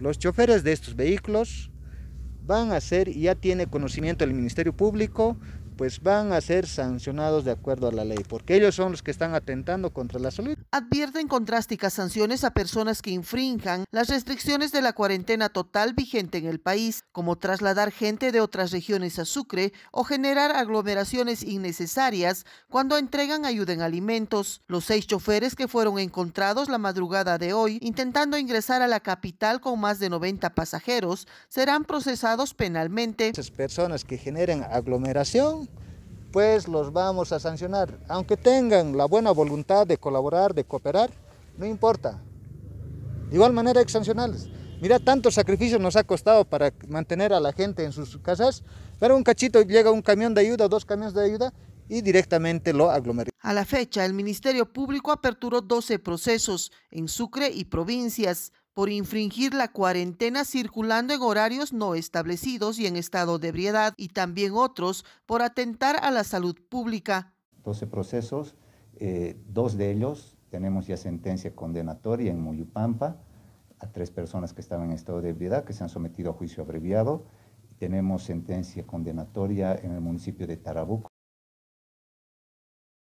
Los choferes de estos vehículos van a ser, ya tiene conocimiento el Ministerio Público, pues van a ser sancionados de acuerdo a la ley, porque ellos son los que están atentando contra la salud. Advierten con drásticas sanciones a personas que infrinjan las restricciones de la cuarentena total vigente en el país, como trasladar gente de otras regiones a Sucre o generar aglomeraciones innecesarias cuando entregan ayuda en alimentos. Los seis choferes que fueron encontrados la madrugada de hoy intentando ingresar a la capital con más de 90 pasajeros serán procesados penalmente. Esas personas que generen aglomeración pues los vamos a sancionar. Aunque tengan la buena voluntad de colaborar, de cooperar, no importa. De igual manera hay que Mira, tantos sacrificios nos ha costado para mantener a la gente en sus casas, pero un cachito llega un camión de ayuda, dos camiones de ayuda y directamente lo aglomeran. A la fecha, el Ministerio Público aperturó 12 procesos en Sucre y provincias, por infringir la cuarentena circulando en horarios no establecidos y en estado de ebriedad, y también otros por atentar a la salud pública. 12 procesos, eh, dos de ellos tenemos ya sentencia condenatoria en Muyupampa a tres personas que estaban en estado de ebriedad que se han sometido a juicio abreviado. Tenemos sentencia condenatoria en el municipio de Tarabuco.